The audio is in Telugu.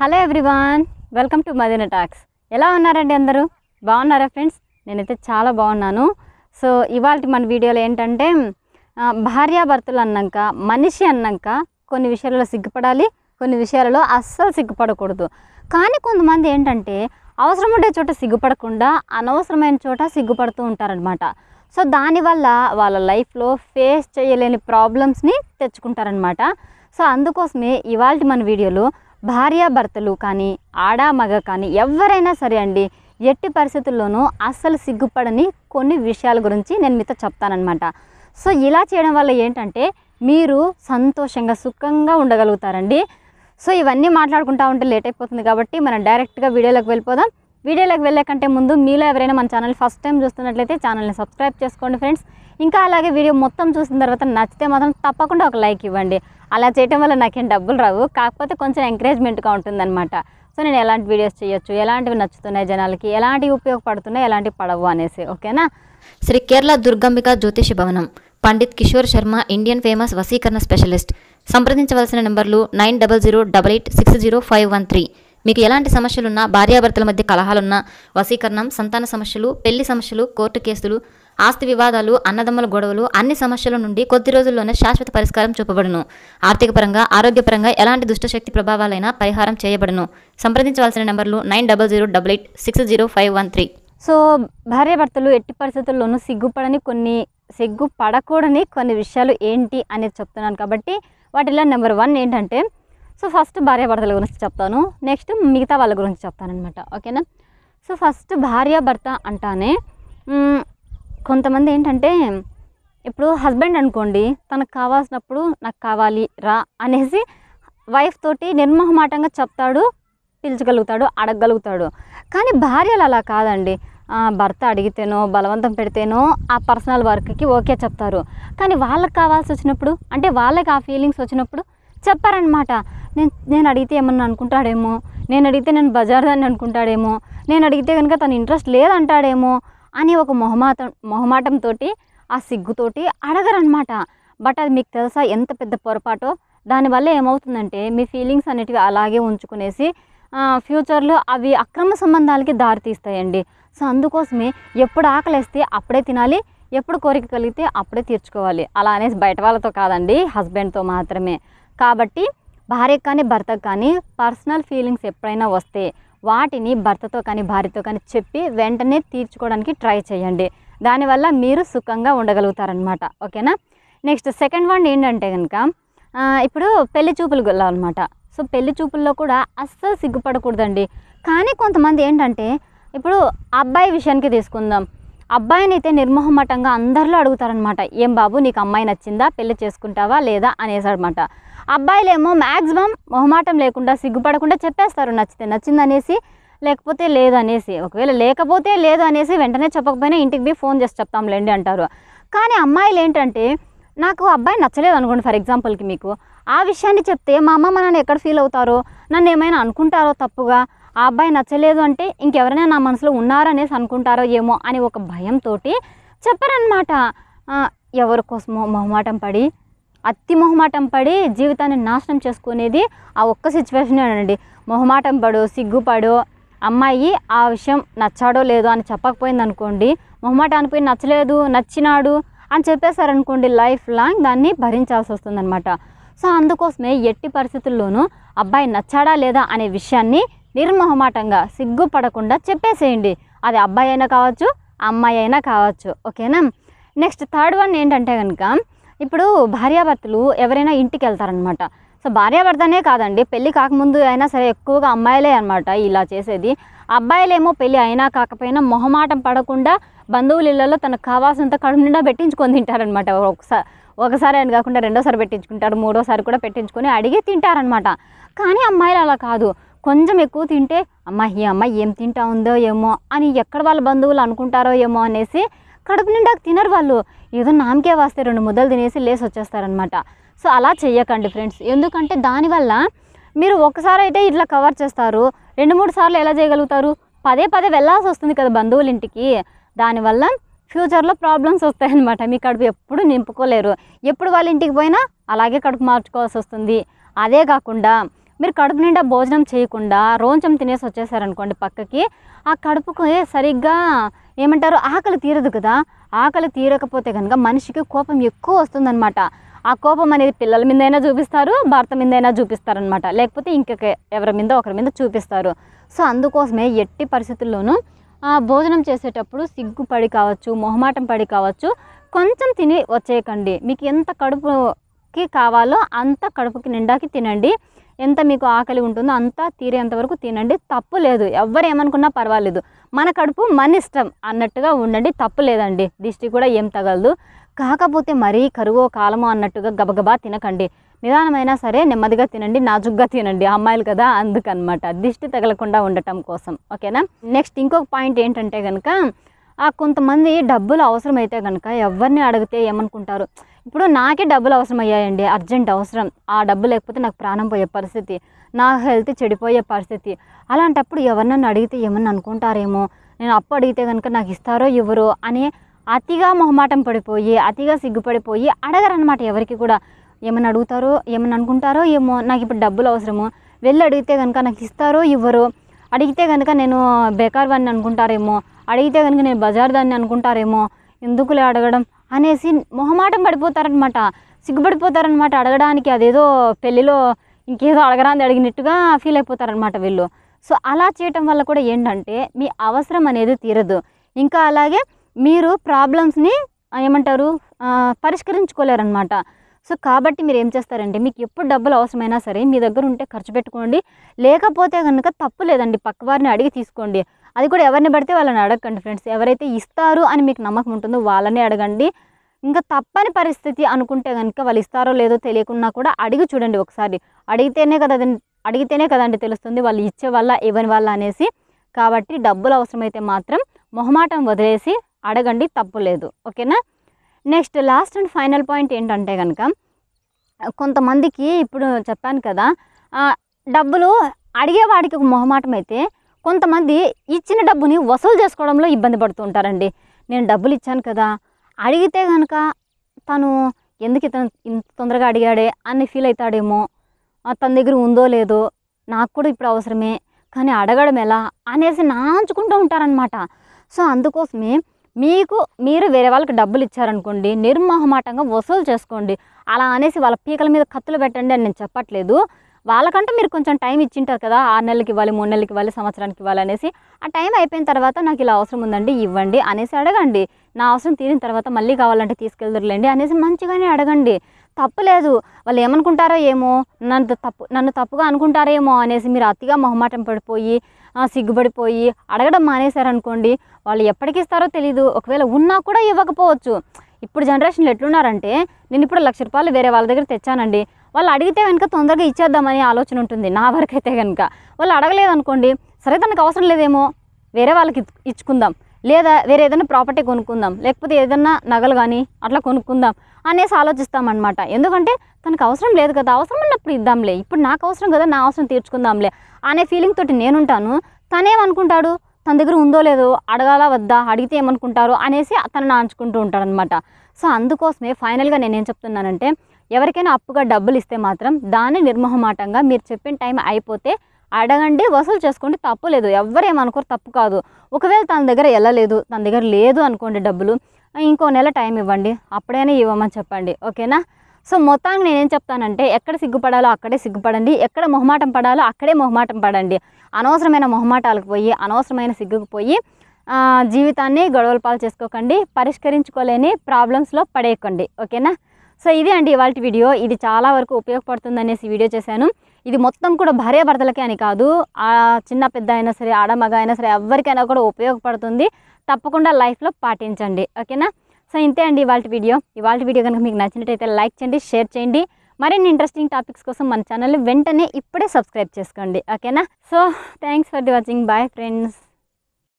hello everyone welcome to Madina talks ఎలా ఉన్నారండి అందరూ బాగున్నారా ఫ్రెండ్స్ నేనైతే చాలా బాగున్నాను సో ఇవాళ మన వీడియోలో ఏంటంటే భార్యాభర్తలు అన్నాక మనిషి అన్నాక కొన్ని విషయాలలో సిగ్గుపడాలి కొన్ని విషయాలలో అస్సలు సిగ్గుపడకూడదు కానీ కొంతమంది ఏంటంటే అవసరం ఉండే చోట సిగ్గుపడకుండా అనవసరమైన చోట సిగ్గుపడుతూ ఉంటారనమాట సో దానివల్ల వాళ్ళ లైఫ్లో ఫేస్ చేయలేని ప్రాబ్లమ్స్ని తెచ్చుకుంటారనమాట సో అందుకోసమే ఇవాళ మన వీడియోలో భార్యాభర్తలు కానీ ఆడ మగ కానీ ఎవరైనా సరే అండి ఎట్టి పరిస్థితుల్లోనూ అస్సలు సిగ్గుపడని కొన్ని విషయాల గురించి నేను మీతో చెప్తానమాట సో ఇలా చేయడం వల్ల ఏంటంటే మీరు సంతోషంగా సుఖంగా ఉండగలుగుతారండి సో ఇవన్నీ మాట్లాడుకుంటా ఉంటే లేట్ అయిపోతుంది కాబట్టి మనం డైరెక్ట్గా వీడియోలోకి వెళ్ళిపోదాం వీడియోలోకి వెళ్ళకంటే ముందు మీలో ఎవరైనా మన ఛానల్ ఫస్ట్ టైం చూస్తున్నట్లయితే ఛానల్ని సబ్స్క్రైబ్ చేసుకోండి ఫ్రెండ్స్ ఇంకా అలాగే వీడియో మొత్తం చూసిన తర్వాత నచ్చితే మాత్రం తప్పకుండా ఒక లైక్ ఇవ్వండి అలా చేయటం వల్ల నాకేం డబ్బులు రావు కాకపోతే కొంచెం ఎంకరేజ్మెంట్గా ఉంటుందన్నమాట సో నేను ఎలాంటి వీడియోస్ చేయొచ్చు ఎలాంటివి నచ్చుతున్నాయి జనాలకి ఎలాంటివి ఉపయోగపడుతున్నాయి ఎలాంటివి పడవు అనేసి ఓకేనా Shri Kerala Durgambika Jyotisha Bhavanam Pandit Kishore Sharma Indian famous vashikaran specialist సంప్రదించవలసిన నెంబర్లు nine double zero double eight six zero five one three మీకు ఎలాంటి సమస్యలున్నా భార్యాభర్తల మధ్య కలహాలున్నా వశీకరణం సంతాన సమస్యలు పెళ్లి సమస్యలు కోర్టు కేసులు ఆస్తి వివాదాలు అన్నదమ్ముల గొడవలు అన్ని సమస్యల నుండి కొద్ది రోజుల్లోనే శాశ్వత పరిష్కారం చూపబడును ఆర్థికపరంగా ఆరోగ్యపరంగా ఎలాంటి దుష్టశక్తి ప్రభావాలైనా పరిహారం చేయబడును సంప్రదించవలసిన నెంబర్లు nine double zero double eight six zero five one three so భార్యాభర్తలు ఎట్టి పరిస్థితుల్లోనూ సిగ్గుపడని కొన్ని సిగ్గుపడకూడని కొన్ని విషయాలు ఏంటి అనేది చెప్తున్నాను కాబట్టి వాటిలో నెంబర్ వన్ ఏంటంటే సో ఫస్ట్ భార్యాభర్తల గురించి చెప్తాను నెక్స్ట్ మిగతా వాళ్ళ గురించి చెప్తానమాట ఓకేనా సో ఫస్ట్ భార్యాభర్త అంటానే కొంతమంది ఏంటంటే ఇప్పుడు హస్బెండ్ అనుకోండి తనకు కావాల్సినప్పుడు నాకు కావాలి రా అనేసి వైఫ్ తోటి నిర్మహమాటంగా చెప్తాడు పిలుచగలుగుతాడు అడగగలుగుతాడు కానీ భార్యలు అలా కాదండి భర్త అడిగితేనో బలవంతం పెడితేనో ఆ పర్సనల్ వర్క్కి ఓకే చెప్తారు కానీ వాళ్ళకి కావాల్సి వచ్చినప్పుడు అంటే వాళ్ళకి ఆ ఫీలింగ్స్ వచ్చినప్పుడు చెప్పారనమాట నేను నేను అడిగితే ఏమన్నా అనుకుంటాడేమో నేను అడిగితే నేను బజార్ దాన్ని అనుకుంటాడేమో నేను అడిగితే కనుక తన ఇంట్రెస్ట్ లేదంటాడేమో అని ఒక మొహమాటం మొహమాటంతో ఆ సిగ్గుతోటి అడగరనమాట బట్ అది మీకు తెలుసా ఎంత పెద్ద పొరపాటో దానివల్ల ఏమవుతుందంటే మీ ఫీలింగ్స్ అనేటివి అలాగే ఉంచుకునేసి ఫ్యూచర్లో అవి అక్రమ సంబంధాలకి దారితీస్తాయండి సో అందుకోసమే ఎప్పుడు ఆకలిస్తే అప్పుడే తినాలి ఎప్పుడు కోరిక కలిగితే అప్పుడే తీర్చుకోవాలి అలా అనేసి బయట వాళ్ళతో కాదండి హస్బెండ్తో మాత్రమే కాబట్టి భార్య కానీ భర్తకు కానీ పర్సనల్ ఫీలింగ్స్ ఎప్పుడైనా వస్తే వాటిని భర్తతో కానీ భార్యతో కానీ చెప్పి వెంటనే తీర్చుకోవడానికి ట్రై చేయండి దానివల్ల మీరు సుఖంగా ఉండగలుగుతారనమాట ఓకేనా నెక్స్ట్ సెకండ్ వన్ ఏంటంటే కనుక ఇప్పుడు పెళ్లి చూపులు అనమాట సో పెళ్లి చూపుల్లో కూడా అస్సలు సిగ్గుపడకూడదండి కానీ కొంతమంది ఏంటంటే ఇప్పుడు అబ్బాయి విషయానికి తీసుకుందాం అబ్బాయిని అయితే నిర్మోహమటంగా అందరిలో అడుగుతారనమాట ఏం బాబు నీకు అమ్మాయి నచ్చిందా పెళ్లి చేసుకుంటావా లేదా అనేసాడనమాట అబ్బాయిలేమో మ్యాక్సిమం మొహమాటం లేకుండా సిగ్గుపడకుండా చెప్పేస్తారు నచ్చితే నచ్చిందనేసి లేకపోతే లేదు అనేసి ఒకవేళ లేకపోతే లేదు అనేసి వెంటనే చెప్పకపోయినా ఇంటికి పోయి ఫోన్ చేసి చెప్తాంలేండి అంటారు కానీ అమ్మాయిలు ఏంటంటే నాకు అబ్బాయి నచ్చలేదు అనుకోండి ఫర్ ఎగ్జాంపుల్కి మీకు ఆ విషయాన్ని చెప్తే మా అమ్మమ్మ మా ఎక్కడ ఫీల్ అవుతారో నన్ను ఏమైనా అనుకుంటారో తప్పుగా ఆ అబ్బాయి నచ్చలేదు అంటే ఇంకెవరైనా నా మనసులో ఉన్నారనేసి అనుకుంటారో ఏమో అని ఒక భయంతో చెప్పారనమాట ఎవరి కోసమో మొహమాటం పడి అతి మొహమాటం పడి జీవితాన్ని నాశనం చేసుకునేది ఆ ఒక్క అండి మొహమాటం పడు సిగ్గుపడు అమ్మాయి ఆ విషయం నచ్చాడో లేదో అని చెప్పకపోయింది అనుకోండి మొహమాటానికి పోయి నచ్చలేదు నచ్చినాడు అని చెప్పేశారనుకోండి లైఫ్ లాంగ్ దాన్ని భరించాల్సి వస్తుందన్నమాట సో అందుకోసమే ఎట్టి పరిస్థితుల్లోనూ అబ్బాయి నచ్చాడా లేదా అనే విషయాన్ని నిర్మోహమాటంగా సిగ్గుపడకుండా చెప్పేసేయండి అది అబ్బాయి అయినా కావచ్చు అమ్మాయి అయినా కావచ్చు ఓకేనా నెక్స్ట్ థర్డ్ వన్ ఏంటంటే కనుక ఇప్పుడు భార్యాభర్తలు ఎవరైనా ఇంటికి వెళ్తారనమాట సో భార్యాభర్తనే కాదండి పెళ్ళి కాకముందు అయినా సరే ఎక్కువగా అమ్మాయిలే అనమాట ఇలా చేసేది అబ్బాయిలేమో పెళ్ళి అయినా కాకపోయినా మొహమాటం పడకుండా బంధువుల ఇళ్లలో తనకు కావాల్సినంత కడుపు నిండా పెట్టించుకొని తింటారనమాట ఒకసారి ఒకసారి అని కాకుండా రెండోసారి పెట్టించుకుంటారు మూడోసారి కూడా పెట్టించుకొని అడిగి తింటారనమాట కానీ అమ్మాయిలు అలా కాదు కొంచెం ఎక్కువ తింటే అమ్మ ఈ అమ్మాయి ఏం తింటా ఉందో ఏమో అని ఎక్కడ వాళ్ళ బంధువులు అనుకుంటారో ఏమో అనేసి కడుపు నిండా తినరు వాళ్ళు ఏదో నామకే వస్తే రెండు ముద్దలు తినేసి లేసి వచ్చేస్తారనమాట సో అలా చేయకండి ఫ్రెండ్స్ ఎందుకంటే దానివల్ల మీరు ఒకసారి అయితే ఇట్లా కవర్ చేస్తారు రెండు మూడు సార్లు ఎలా చేయగలుగుతారు పదే పదే వెళ్ళాల్సి వస్తుంది కదా బంధువుల ఇంటికి దానివల్ల ఫ్యూచర్లో ప్రాబ్లమ్స్ వస్తాయన్నమాట మీ కడుపు ఎప్పుడు నింపుకోలేరు ఎప్పుడు వాళ్ళ ఇంటికి పోయినా అలాగే కడుపు మార్చుకోవాల్సి వస్తుంది అదే కాకుండా మీరు కడుపు నిండా భోజనం చేయకుండా రోంచం తినేసి వచ్చేసారనుకోండి పక్కకి ఆ కడుపుకు సరిగ్గా ఏమంటారు ఆకలి తీరదు కదా ఆకలి తీరకపోతే కనుక మనిషికి కోపం ఎక్కువ వస్తుందన్నమాట ఆ కోపం అనేది పిల్లల మీదైనా చూపిస్తారు భర్త మీదైనా చూపిస్తారనమాట లేకపోతే ఇంకొక ఎవరి మీద ఒకరి మీద చూపిస్తారు సో అందుకోసమే ఎట్టి పరిస్థితుల్లోనూ భోజనం చేసేటప్పుడు సిగ్గుపడి కావచ్చు మొహమాటం పడి కావచ్చు కొంచెం తిని వచ్చేయకండి మీకు ఎంత కడుపుకి కావాలో అంత కడుపుకి నిండాకి తినండి ఎంత మీకు ఆకలి ఉంటుందో అంతా తీరేంత వరకు తినండి తప్పు లేదు ఎవరు ఏమనుకున్నా పర్వాలేదు మన కడుపు మన ఇష్టం అన్నట్టుగా ఉండండి తప్పు లేదండి దిష్టి కూడా ఏం తగలదు కాకపోతే మరీ కరువో కాలమో అన్నట్టుగా గబగబా తినకండి నిదానమైనా సరే నెమ్మదిగా తినండి నాజుగ్గా తినండి అమ్మాయిలు కదా అందుకనమాట దిష్టి తగలకుండా ఉండటం కోసం ఓకేనా నెక్స్ట్ ఇంకొక పాయింట్ ఏంటంటే కనుక కొంతమంది డబ్బులు అవసరమైతే కనుక ఎవరిని అడిగితే ఏమనుకుంటారు ఇప్పుడు నాకే డబ్బులు అవసరం అయ్యాయండి అర్జెంట్ అవసరం ఆ డబ్బు లేకపోతే నాకు ప్రాణం పోయే పరిస్థితి నా హెల్త్ చెడిపోయే పరిస్థితి అలాంటప్పుడు ఎవరినన్నా అడిగితే ఏమన్నా అనుకుంటారేమో నేను అప్పు అడిగితే కనుక నాకు ఇస్తారో ఇవ్వరో అని అతిగా మొహమాటం పడిపోయి అతిగా సిగ్గుపడిపోయి అడగరనమాట ఎవరికి కూడా ఏమని అడుగుతారో ఏమని అనుకుంటారో ఏమో నాకు ఇప్పుడు డబ్బులు అవసరము వెళ్ళి అడిగితే కనుక నాకు ఇస్తారో ఇవ్వరు అడిగితే కనుక నేను బేకార్ వాడిని అనుకుంటారేమో అడిగితే కనుక నేను బజార్ దాన్ని అనుకుంటారేమో ఎందుకులే అడగడం అనేసి మొహమాటం పడిపోతారనమాట సిగ్గుపడిపోతారనమాట అడగడానికి అదేదో పెళ్ళిలో ఇంకేదో అడగరాంది అడిగినట్టుగా ఫీల్ అయిపోతారనమాట వీళ్ళు సో అలా చేయటం వల్ల కూడా ఏంటంటే మీ అవసరం అనేది తీరదు ఇంకా అలాగే మీరు ప్రాబ్లమ్స్ని ఏమంటారు పరిష్కరించుకోలేరనమాట సో కాబట్టి మీరు ఏం చేస్తారంటే మీకు ఎప్పుడు డబ్బులు అవసరమైనా సరే మీ దగ్గర ఉంటే ఖర్చు పెట్టుకోండి లేకపోతే కనుక తప్పు లేదండి పక్కవారిని అడిగి తీసుకోండి అది కూడా ఎవరిని పడితే వాళ్ళని అడగండి ఫ్రెండ్స్ ఎవరైతే ఇస్తారు అని మీకు నమ్మకం ఉంటుందో వాళ్ళని అడగండి ఇంకా తప్పని పరిస్థితి అనుకుంటే కనుక వాళ్ళు ఇస్తారో లేదో తెలియకున్నా కూడా అడిగి చూడండి ఒకసారి అడిగితేనే కదా అడిగితేనే కదండి తెలుస్తుంది వాళ్ళు ఇచ్చే వల్ల ఇవ్వని వల్ల అనేసి కాబట్టి డబ్బులు అవసరమైతే మాత్రం మొహమాటం వదిలేసి అడగండి తప్పు లేదు ఓకేనా next last and final point ఏంటంటే కనుక కొంతమందికి ఇప్పుడు చెప్పాను కదా డబ్బులు అడిగేవాడికి ఒక మొహమాటం అయితే కొంతమంది ఇచ్చిన డబ్బుని వసూలు చేసుకోవడంలో ఇబ్బంది పడుతూ ఉంటారండి నేను డబ్బులు ఇచ్చాను కదా అడిగితే కనుక తను ఎందుకు ఇతను ఇంత తొందరగా అడిగాడే అని ఫీల్ అవుతాడేమో తన దగ్గర ఉందో లేదో నాకు కూడా ఇప్పుడు అవసరమే కానీ అడగడం ఎలా అనేసి నాంచుకుంటూ ఉంటారనమాట సో అందుకోసమే మీకు మీరు వేరే వాళ్ళకి డబ్బులు ఇచ్చారనుకోండి నిర్మోహమాటంగా వసూలు చేసుకోండి అలా అనేసి వాళ్ళ పీకల మీద కత్తులు పెట్టండి అని నేను చెప్పట్లేదు వాళ్ళకంటే మీరు కొంచెం టైం ఇచ్చింటారు కదా ఆరు నెలలకి ఇవ్వాలి మూడు నెలలకి ఇవ్వాలి సంవత్సరానికి ఇవ్వాలి అనేసి ఆ టైం అయిపోయిన తర్వాత నాకు ఇలా అవసరం ఉందండి ఇవ్వండి అనేసి అడగండి నా అవసరం తీరిన తర్వాత మళ్ళీ కావాలంటే తీసుకెళ్దురులేండి అనేసి మంచిగానే అడగండి తప్పులేదు వాళ్ళు ఏమనుకుంటారో ఏమో నన్ను తప్పు నన్ను తప్పుగా అనుకుంటారో ఏమో అనేసి మీరు అతిగా మొహమాటం పడిపోయి సిగ్గుపడిపోయి అడగడం మానేశారనుకోండి వాళ్ళు ఎప్పటికి ఇస్తారో తెలీదు ఒకవేళ ఉన్నా కూడా ఇవ్వకపోవచ్చు ఇప్పుడు జనరేషన్లు ఎట్లున్నారంటే నేను ఇప్పుడు లక్ష రూపాయలు వేరే వాళ్ళ దగ్గర తెచ్చానండి వాళ్ళు అడిగితే కనుక తొందరగా ఇచ్చేద్దామని ఆలోచన ఉంటుంది నా వరకు అయితే కనుక వాళ్ళు అడగలేదు అనుకోండి సరే తనకు అవసరం లేదేమో వేరే వాళ్ళకి ఇచ్చుకుందాం లేదా వేరే ఏదైనా ప్రాపర్టీ కొనుక్కుందాం లేకపోతే ఏదైనా నగలు కానీ అట్లా కొనుక్కుందాం అనేసి ఆలోచిస్తామన్నమాట ఎందుకంటే తనకు అవసరం లేదు కదా అవసరం ఉన్నప్పుడు ఇద్దాంలే ఇప్పుడు నాకు అవసరం కదా నా అవసరం తీర్చుకుందాంలే అనే ఫీలింగ్ తోటి నేనుంటాను తనేమనుకుంటాడు తన దగ్గర ఉందో లేదో అడగాలా వద్దా అడిగితే ఏమనుకుంటారు అనేసి తనను నాంచుకుంటూ ఉంటాడనమాట సో అందుకోసమే ఫైనల్గా నేనేం చెప్తున్నానంటే ఎవరికైనా అప్పుగా డబ్బులు ఇస్తే మాత్రం దాన్ని నిర్మోహమాటంగా మీరు చెప్పిన టైం అయిపోతే అడగండి వసూలు చేసుకోండి తప్పు లేదు ఎవరేమనుకోరు తప్పు కాదు ఒకవేళ తన దగ్గర వెళ్ళలేదు తన దగ్గర లేదు అనుకోండి డబ్బులు ఇంకో నెల టైం ఇవ్వండి అప్పుడైనా ఇవ్వమని చెప్పండి ఓకేనా సో మొత్తానికి నేనేం చెప్తానంటే ఎక్కడ సిగ్గుపడాలో అక్కడే సిగ్గుపడండి ఎక్కడ మొహమాటం పడాలో అక్కడే మొహమాటం పడండి అనవసరమైన మొహమాటాలకు పోయి అనవసరమైన సిగ్గుకు పోయి జీవితాన్ని గొడవల పాలు చేసుకోకండి పరిష్కరించుకోలేని ప్రాబ్లమ్స్లో పడేయకండి ఓకేనా సో ఇదే అండి ఇవాళ వీడియో ఇది చాలా వరకు ఉపయోగపడుతుంది అనేసి వీడియో చేశాను ఇది మొత్తం కూడా భార్య భర్తలకే అని కాదు చిన్న పెద్ద అయినా సరే ఆడమగ అయినా సరే ఎవరికైనా కూడా ఉపయోగపడుతుంది తప్పకుండా లైఫ్లో పాటించండి ఓకేనా సో ఇంతే అండి ఇవాళ వీడియో ఇవాళ వీడియో కనుక మీకు నచ్చినట్టయితే లైక్ చేయండి షేర్ చేయండి మరిన్ని ఇంట్రెస్టింగ్ టాపిక్స్ కోసం మన ఛానల్ని వెంటనే ఇప్పుడే సబ్స్క్రైబ్ చేసుకోండి ఓకేనా so thanks for the watching bye friends